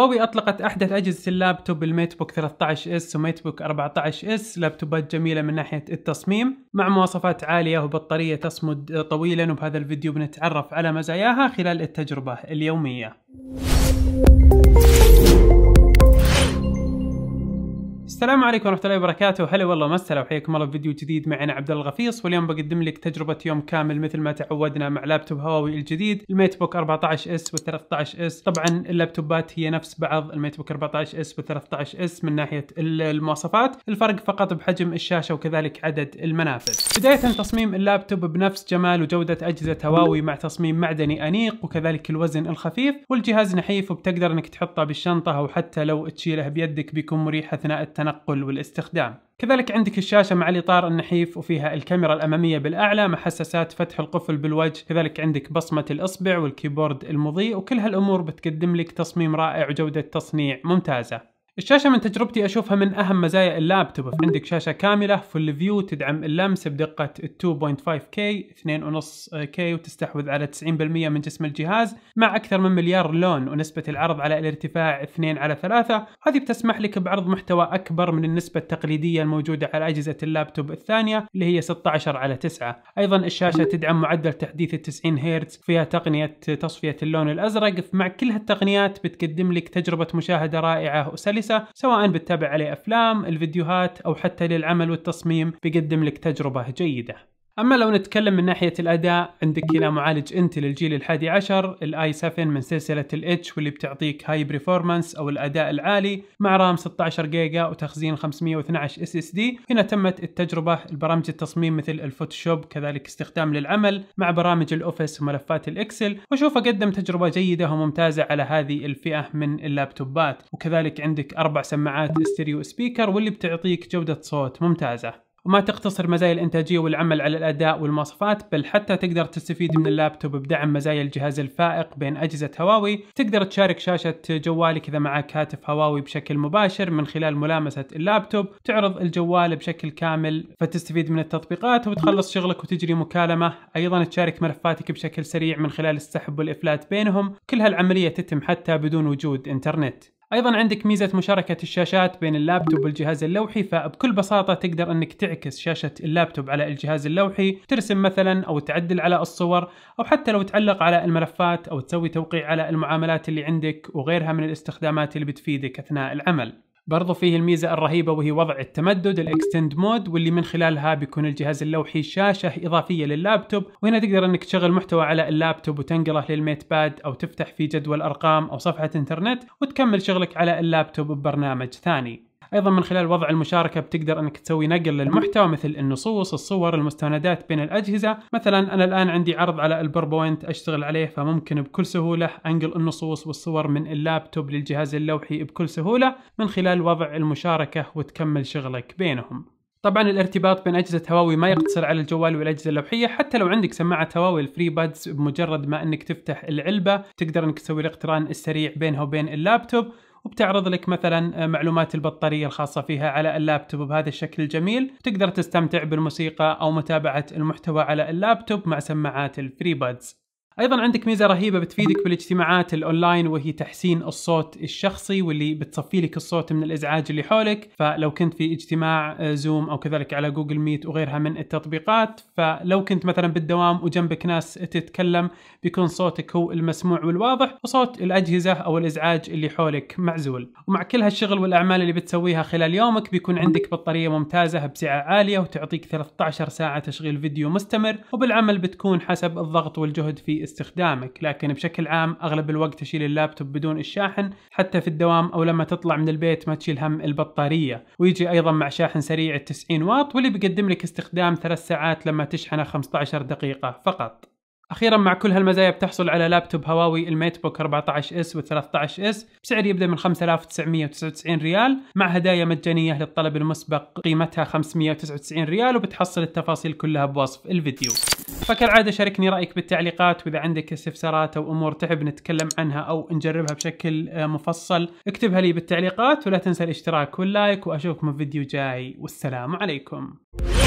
هواوي أطلقت أحدث أجهزة اللابتوب الميت بوك 13 اس وميت بوك 14 اس لابتوبات جميلة من ناحية التصميم مع مواصفات عالية وبطارية تصمد طويلا وبهذا الفيديو بنتعرف على مزاياها خلال التجربة اليومية السلام عليكم ورحمة الله وبركاته، هلا والله مسهلا وحياكم الله بفيديو جديد معنا عبد الله الغفيص واليوم بقدم لك تجربة يوم كامل مثل ما تعودنا مع لابتوب هواوي الجديد الميت بوك 14 اس وال 13 اس، طبعا اللابتوبات هي نفس بعض الميت بوك 14 اس وال 13 اس من ناحية المواصفات، الفرق فقط بحجم الشاشة وكذلك عدد المنافذ. بداية تصميم اللابتوب بنفس جمال وجودة أجهزة هواوي مع تصميم معدني أنيق وكذلك الوزن الخفيف، والجهاز نحيف وبتقدر انك تحطه بالشنطة او حتى لو تشيله بيدك بيكون مريح اثناء التنقل التنقل والاستخدام كذلك عندك الشاشة مع الإطار النحيف وفيها الكاميرا الأمامية بالأعلى مع حساسات فتح القفل بالوجه كذلك عندك بصمة الإصبع والكيبورد المضيء وكل هالأمور بتقدم لك تصميم رائع وجودة تصنيع ممتازة الشاشة من تجربتي أشوفها من أهم مزايا اللابتوب عندك شاشة كاملة فل فيو تدعم اللمس بدقة 2.5K 2.5K وتستحوذ على 90% من جسم الجهاز مع أكثر من مليار لون ونسبة العرض على الارتفاع 2 على 3 هذه بتسمح لك بعرض محتوى أكبر من النسبة التقليدية الموجودة على أجهزة اللابتوب الثانية اللي هي 16 على 9 أيضا الشاشة تدعم معدل تحديث 90 هيرتز فيها تقنية تصفية اللون الأزرق مع كل هالتقنيات بتقدم لك تجربة مشاهدة رائعة وسلسة كويسه سواء بتتابع عليه افلام الفيديوهات او حتى للعمل والتصميم بيقدم لك تجربه جيده اما لو نتكلم من ناحيه الاداء عندك هنا معالج انتل الجيل الحادي عشر الاي 7 من سلسله الاتش واللي بتعطيك هاي بريفورمانس او الاداء العالي مع رام 16 جيجا وتخزين 512 اس اس دي هنا تمت التجربه البرامج التصميم مثل الفوتوشوب كذلك استخدام للعمل مع برامج الاوفيس وملفات الاكسل واشوفه قدم تجربه جيده وممتازه على هذه الفئه من اللابتوبات وكذلك عندك اربع سماعات استريو سبيكر واللي بتعطيك جوده صوت ممتازه وما تقتصر مزايا الإنتاجية والعمل على الأداء والمواصفات بل حتى تقدر تستفيد من اللابتوب بدعم مزايا الجهاز الفائق بين أجهزة هواوي تقدر تشارك شاشة جوالك إذا معك هاتف هواوي بشكل مباشر من خلال ملامسة اللابتوب تعرض الجوال بشكل كامل فتستفيد من التطبيقات وتخلص شغلك وتجري مكالمة أيضا تشارك ملفاتك بشكل سريع من خلال السحب والإفلات بينهم كل هالعملية تتم حتى بدون وجود إنترنت ايضا عندك ميزه مشاركه الشاشات بين اللابتوب والجهاز اللوحي فبكل بساطه تقدر انك تعكس شاشه اللابتوب على الجهاز اللوحي ترسم مثلا او تعدل على الصور او حتى لو تعلق على الملفات او تسوي توقيع على المعاملات اللي عندك وغيرها من الاستخدامات اللي بتفيدك اثناء العمل برضو فيه الميزة الرهيبة وهي وضع التمدد الاكستند مود واللي من خلالها بيكون الجهاز اللوحي شاشة إضافية لللابتوب وهنا تقدر أنك تشغل محتوى على اللابتوب وتنقله للميت باد أو تفتح في جدول أرقام أو صفحة إنترنت وتكمل شغلك على اللابتوب ببرنامج ثاني ايضا من خلال وضع المشاركه بتقدر انك تسوي نقل للمحتوى مثل النصوص الصور المستندات بين الاجهزه مثلا انا الان عندي عرض على البربوينت اشتغل عليه فممكن بكل سهوله انقل النصوص والصور من اللابتوب للجهاز اللوحي بكل سهوله من خلال وضع المشاركه وتكمل شغلك بينهم طبعا الارتباط بين اجهزه هواوي ما يقتصر على الجوال والاجهزه اللوحيه حتى لو عندك سماعه هواوي الفري بادز بمجرد ما انك تفتح العلبه تقدر انك تسوي الاقتران السريع بينها وبين اللابتوب وبتعرض لك مثلا آه، معلومات البطاريه الخاصه فيها على اللابتوب بهذا الشكل الجميل تقدر تستمتع بالموسيقى او متابعه المحتوى على اللابتوب مع سماعات الفري بادز ايضا عندك ميزه رهيبه بتفيدك بالاجتماعات الاونلاين وهي تحسين الصوت الشخصي واللي بتصفي لك الصوت من الازعاج اللي حولك فلو كنت في اجتماع زوم آه، او كذلك على جوجل ميت وغيرها من التطبيقات فلو كنت مثلا بالدوام وجنبك ناس تتكلم بيكون صوتك هو المسموع والواضح وصوت الاجهزه او الازعاج اللي حولك معزول ومع كل هالشغل والاعمال اللي بتسويها خلال يومك بيكون عندك بطاريه ممتازه بسعه عاليه وتعطيك 13 ساعه تشغيل فيديو مستمر وبالعمل بتكون حسب الضغط والجهد في استخدامك لكن بشكل عام أغلب الوقت تشيل اللابتوب بدون الشاحن حتى في الدوام أو لما تطلع من البيت ما تشيل هم البطارية ويجي أيضا مع شاحن سريع 90 واط واللي بيقدم لك استخدام ثلاث ساعات لما تشحنه 15 دقيقة فقط اخيرا مع كل هالمزايا بتحصل على لابتوب هواوي الميت بوك 14 اس و 13 اس بسعر يبدا من 5999 ريال مع هدايا مجانيه للطلب المسبق قيمتها 599 ريال وبتحصل التفاصيل كلها بوصف الفيديو. فكالعاده شاركني رايك بالتعليقات واذا عندك استفسارات او امور تحب نتكلم عنها او نجربها بشكل آه، مفصل اكتبها لي بالتعليقات ولا تنسى الاشتراك واللايك واشوفكم في فيديو جاي والسلام عليكم.